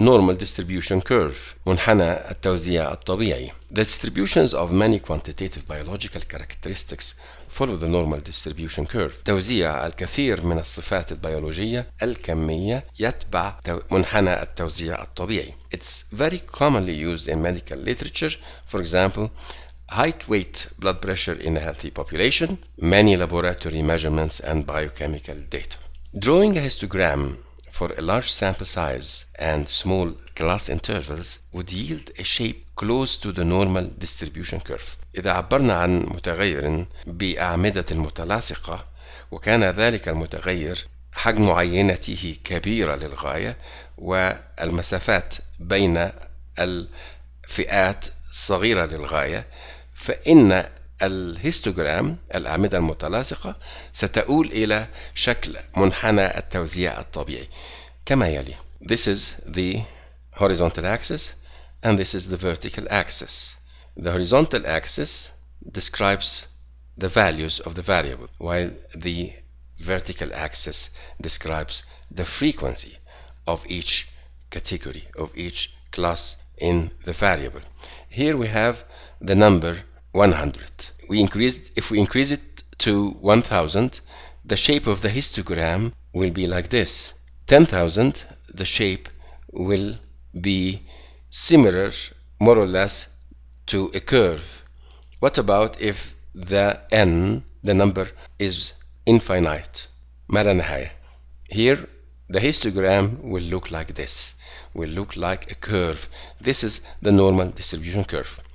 normal distribution curve منحنى التوزيع الطبيعي. The distributions of many quantitative biological characteristics follow the normal distribution curve. توزيع الكثير من الصفات البيولوجية الكمية يتبع منحنى التوزيع الطبيعي. It's very commonly used in medical literature. For example, height, weight, blood pressure in a healthy population, many laboratory measurements and biochemical data. Drawing a histogram for a large sample size and small class intervals would yield a shape close to the normal distribution curve. إذا عبرنا عن متغير بأعمدة متلاصقة وكان ذلك المتغير حجم عينته كبيرة للغاية والمسافات بين الفئات صغيرة للغاية فإن الهيستوجرام الأعمدة المتلاصقة ستؤول إلى شكل منحنى التوزيع الطبيعي كما يلي This is the horizontal axis and this is the vertical axis The horizontal axis describes the values of the variable while the vertical axis describes the frequency of each category of each class in the variable here we have the number 100 we increase if we increase it to 1000 the shape of the histogram will be like this 10000 the shape will be similar more or less to a curve what about if the n the number is infinite here the histogram will look like this will look like a curve this is the normal distribution curve